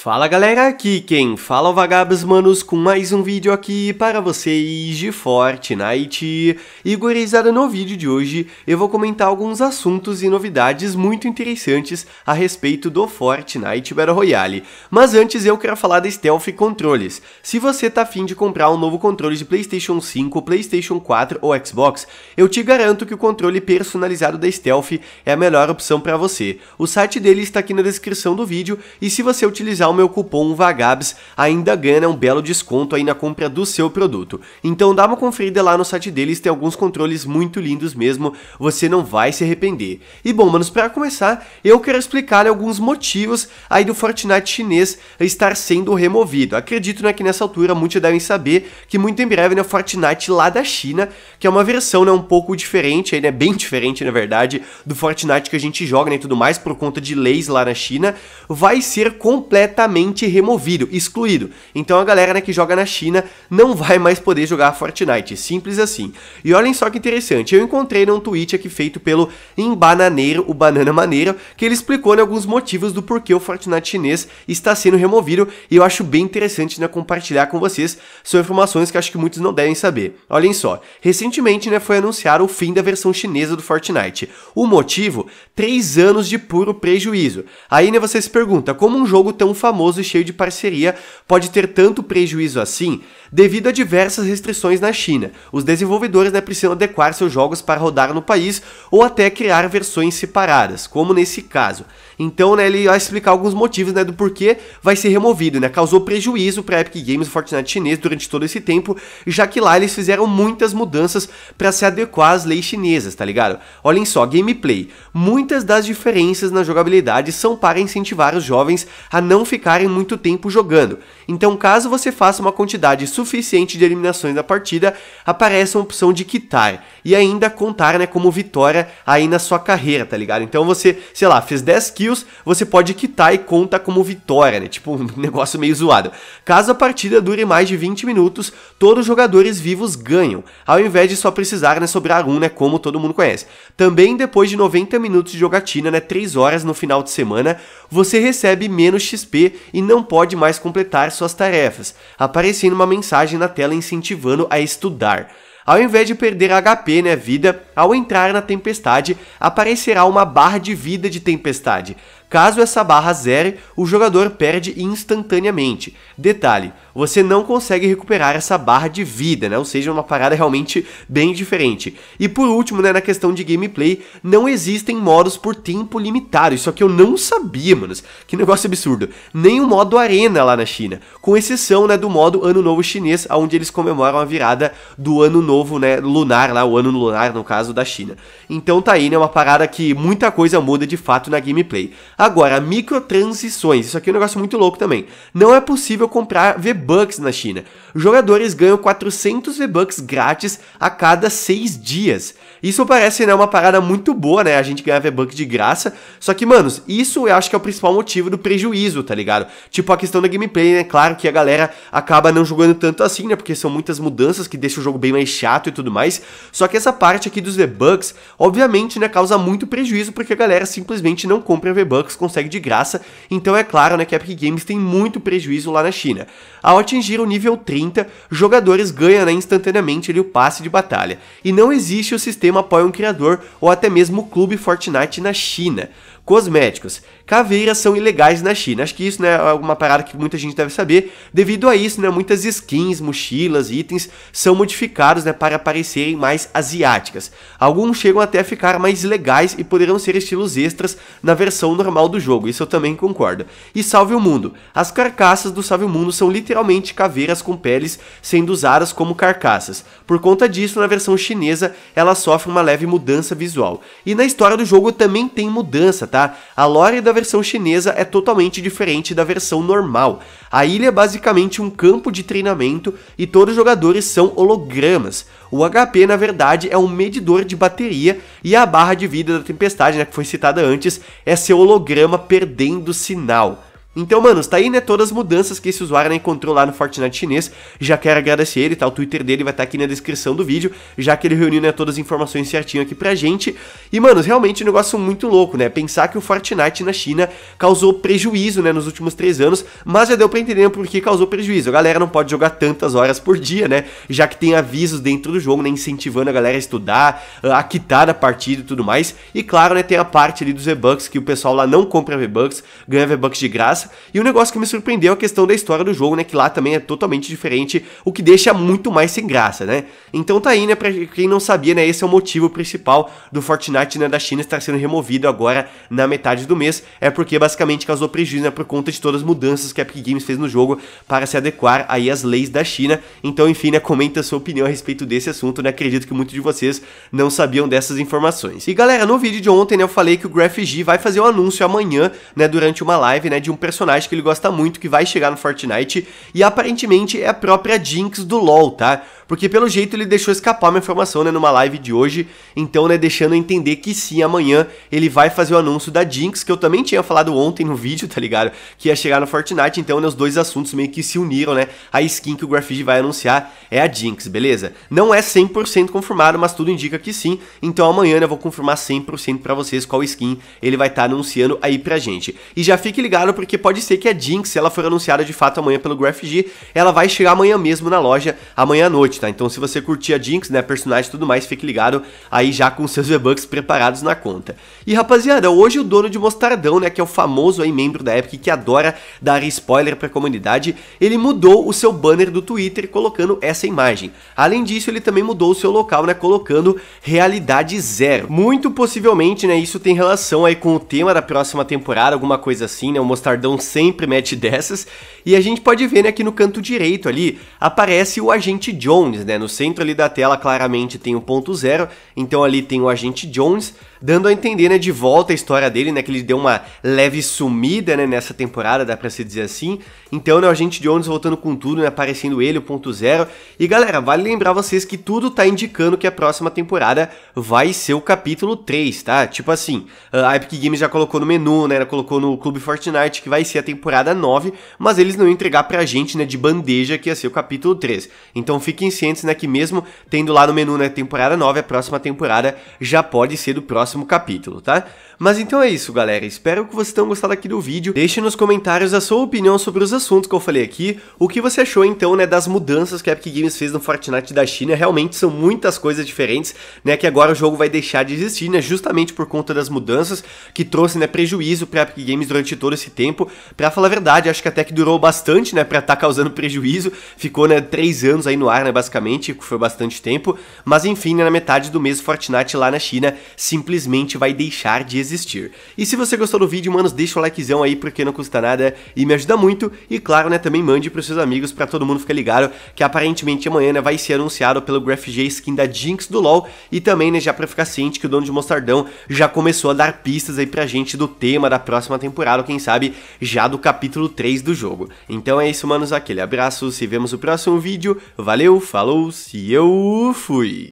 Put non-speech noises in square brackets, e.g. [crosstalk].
Fala galera, aqui quem fala é o Vagabos Manos com mais um vídeo aqui para vocês de Fortnite. E gurizada, no vídeo de hoje eu vou comentar alguns assuntos e novidades muito interessantes a respeito do Fortnite Battle Royale. Mas antes eu quero falar da Stealth Controles. Se você tá afim de comprar um novo controle de Playstation 5, Playstation 4 ou Xbox, eu te garanto que o controle personalizado da Stealth é a melhor opção para você. O site dele está aqui na descrição do vídeo e se você utilizar o meu cupom VAGABS ainda ganha um belo desconto aí na compra do seu produto. Então dá uma conferida lá no site deles, tem alguns controles muito lindos mesmo, você não vai se arrepender. E bom, manos, para começar, eu quero explicar né, alguns motivos aí do Fortnite chinês estar sendo removido. Acredito né, que nessa altura muitos devem saber que muito em breve né, o Fortnite lá da China, que é uma versão né, um pouco diferente, aí, né, bem diferente na verdade, do Fortnite que a gente joga né, e tudo mais por conta de leis lá na China, vai ser completamente completamente removido, excluído. Então a galera né, que joga na China não vai mais poder jogar Fortnite, simples assim. E olhem só que interessante, eu encontrei num né, tweet aqui feito pelo Embananeiro, o Banana Maneiro, que ele explicou né, alguns motivos do porquê o Fortnite chinês está sendo removido e eu acho bem interessante né, compartilhar com vocês, são informações que acho que muitos não devem saber. Olhem só, recentemente né, foi anunciado o fim da versão chinesa do Fortnite. O motivo? 3 anos de puro prejuízo. Aí né, você se pergunta, como um jogo tão famoso famoso e cheio de parceria pode ter tanto prejuízo assim devido a diversas restrições na China. Os desenvolvedores né, precisam adequar seus jogos para rodar no país ou até criar versões separadas, como nesse caso. Então, né, ele vai explicar alguns motivos né, do porquê vai ser removido, né? Causou prejuízo para Epic Games e Fortnite chinês durante todo esse tempo, já que lá eles fizeram muitas mudanças para se adequar às leis chinesas, tá ligado? Olhem só, gameplay. Muitas das diferenças na jogabilidade são para incentivar os jovens a não ficar ficarem muito tempo jogando. Então, caso você faça uma quantidade suficiente de eliminações na partida, aparece uma opção de quitar e ainda contar, né, como vitória aí na sua carreira, tá ligado? Então você, sei lá, fez 10 kills, você pode quitar e conta como vitória, né? Tipo [laughs] um negócio meio zoado. Caso a partida dure mais de 20 minutos, todos os jogadores vivos ganham, ao invés de só precisar, né, sobrar um, né, como todo mundo conhece. Também depois de 90 minutos de jogatina, né, 3 horas no final de semana, você recebe menos XP e não pode mais completar suas tarefas, aparecendo uma mensagem na tela incentivando a estudar. Ao invés de perder HP né, vida, ao entrar na tempestade, aparecerá uma barra de vida de tempestade. Caso essa barra zere, o jogador perde instantaneamente. Detalhe, você não consegue recuperar essa barra de vida, né? Ou seja, uma parada realmente bem diferente. E por último, né, na questão de gameplay, não existem modos por tempo limitado. Isso aqui eu não sabia, manos. Que negócio absurdo. Nem o modo arena lá na China, com exceção, né, do modo Ano Novo Chinês, onde eles comemoram a virada do Ano Novo, né, lunar lá, o Ano Lunar no caso da China. Então tá aí, né, uma parada que muita coisa muda de fato na gameplay. Agora, microtransições, isso aqui é um negócio muito louco também. Não é possível comprar V-Bucks na China. Jogadores ganham 400 V-Bucks grátis a cada 6 dias. Isso parece né, uma parada muito boa, né? A gente ganha V-Bucks de graça. Só que, manos, isso eu acho que é o principal motivo do prejuízo, tá ligado? Tipo, a questão da gameplay, né? Claro que a galera acaba não jogando tanto assim, né? Porque são muitas mudanças que deixam o jogo bem mais chato e tudo mais. Só que essa parte aqui dos V-Bucks, obviamente, né? Causa muito prejuízo porque a galera simplesmente não compra V-Bucks Roblox consegue de graça, então é claro né, que a Epic Games tem muito prejuízo lá na China. Ao atingir o nível 30, jogadores ganham né, instantaneamente ali, o passe de batalha, e não existe o sistema apoia um criador ou até mesmo o clube Fortnite na China. Cosméticos. Caveiras são ilegais na China. Acho que isso né, é uma parada que muita gente deve saber. Devido a isso, né, muitas skins, mochilas, itens são modificados né, para parecerem mais asiáticas. Alguns chegam até a ficar mais legais e poderão ser estilos extras na versão normal do jogo. Isso eu também concordo. E Salve o Mundo. As carcaças do Salve o Mundo são literalmente caveiras com peles sendo usadas como carcaças. Por conta disso, na versão chinesa, ela sofre uma leve mudança visual. E na história do jogo também tem mudança, tá? tá? A lore da versão chinesa é totalmente diferente da versão normal. A ilha é basicamente um campo de treinamento e todos os jogadores são hologramas. O HP, na verdade, é um medidor de bateria e a barra de vida da tempestade, né, que foi citada antes, é seu holograma perdendo sinal. Então, mano, tá aí, né, todas as mudanças que esse usuário né, encontrou lá no Fortnite chinês. Já quero agradecer ele, tá? O Twitter dele vai estar tá aqui na descrição do vídeo, já que ele reuniu, né, todas as informações certinho aqui pra gente. E, mano, realmente um negócio muito louco, né? Pensar que o Fortnite na China causou prejuízo, né, nos últimos três anos, mas já deu pra entender né, por que causou prejuízo. A galera não pode jogar tantas horas por dia, né? Já que tem avisos dentro do jogo, né, incentivando a galera a estudar, a quitar a partida e tudo mais. E, claro, né, tem a parte ali dos V-Bucks, que o pessoal lá não compra V-Bucks, ganha V-Bucks de graça, e um negócio que me surpreendeu é a questão da história do jogo, né? Que lá também é totalmente diferente, o que deixa muito mais sem graça, né? Então tá aí, né? Pra quem não sabia, né? Esse é o motivo principal do Fortnite né, da China estar sendo removido agora na metade do mês. É porque basicamente causou prejuízo, né? Por conta de todas as mudanças que a Epic Games fez no jogo para se adequar aí às leis da China. Então, enfim, né? Comenta a sua opinião a respeito desse assunto, né? Acredito que muitos de vocês não sabiam dessas informações. E galera, no vídeo de ontem, né? Eu falei que o GraphG vai fazer um anúncio amanhã, né? Durante uma live, né? De um personagem personagem que ele gosta muito, que vai chegar no Fortnite, e aparentemente é a própria Jinx do LoL, tá? Porque pelo jeito ele deixou escapar uma informação, né, numa live de hoje, então, né, deixando entender que sim, amanhã ele vai fazer o anúncio da Jinx, que eu também tinha falado ontem no [laughs] vídeo, tá ligado? Que ia chegar no Fortnite, então, né, os dois assuntos meio que se uniram, né? A skin que o Graffiti vai anunciar é a Jinx, beleza? Não é 100% confirmado, mas tudo indica que sim, então amanhã né, eu vou confirmar 100% para vocês qual skin ele vai estar tá anunciando aí pra gente. E já fique ligado porque porque pode ser que a Jinx, se ela for anunciada de fato amanhã pelo GraphG, ela vai chegar amanhã mesmo na loja, amanhã à noite, tá? Então se você curtir a Jinx, né, personagem e tudo mais, fique ligado aí já com seus V-Bucks preparados na conta. E rapaziada, hoje o dono de Mostardão, né, que é o famoso aí membro da Epic que adora dar spoiler pra comunidade, ele mudou o seu banner do Twitter colocando essa imagem. Além disso, ele também mudou o seu local, né, colocando realidade zero. Muito possivelmente, né, isso tem relação aí com o tema da próxima temporada, alguma coisa assim, né, o Mostardão então sempre mete dessas. E a gente pode ver né, que no canto direito ali aparece o agente Jones, né? No centro ali da tela claramente tem o ponto zero, então ali tem o agente Jones dando a entender, né, de volta a história dele, né, que ele deu uma leve sumida, né, nessa temporada, dá pra se dizer assim. Então, né, o Agente Jones voltando com tudo, né, aparecendo ele, o ponto zero. E, galera, vale lembrar vocês que tudo tá indicando que a próxima temporada vai ser o capítulo 3, tá? Tipo assim, a Epic Games já colocou no menu, né, ela colocou no Clube Fortnite que vai ser a temporada 9, mas eles não iam entregar pra gente, né, de bandeja que ia ser o capítulo 3. Então, fiquem cientes, né, que mesmo tendo lá no menu, né, temporada 9, a próxima temporada já pode ser do próximo próximo capítulo, tá? Mas então é isso, galera. Espero que vocês tenham gostado aqui do vídeo. Deixe nos comentários a sua opinião sobre os assuntos que eu falei aqui. O que você achou, então, né, das mudanças que a Epic Games fez no Fortnite da China. Realmente são muitas coisas diferentes, né, que agora o jogo vai deixar de existir, né, justamente por conta das mudanças que trouxe, né, prejuízo pra Epic Games durante todo esse tempo. Pra falar a verdade, acho que até que durou bastante, né, pra estar tá causando [laughs] prejuízo. Ficou, né, três anos aí no ar, né, basicamente, foi bastante tempo. Mas enfim, né, na metade do mês, Fortnite lá na China simplesmente simplesmente vai deixar de existir. E se você gostou do vídeo, manos, deixa o likezão aí porque não custa nada e me ajuda muito. E claro, né, também mande pros seus amigos para todo mundo ficar ligado que aparentemente amanhã né, vai ser anunciado pelo J skin da Jinx do LoL e também, né, já pra ficar ciente que o dono de Mostardão já começou a dar pistas aí pra gente do tema da próxima temporada, ou quem sabe já do capítulo 3 do jogo. Então é isso, manos, aquele abraço, se vemos no próximo vídeo, valeu, falou, se eu fui!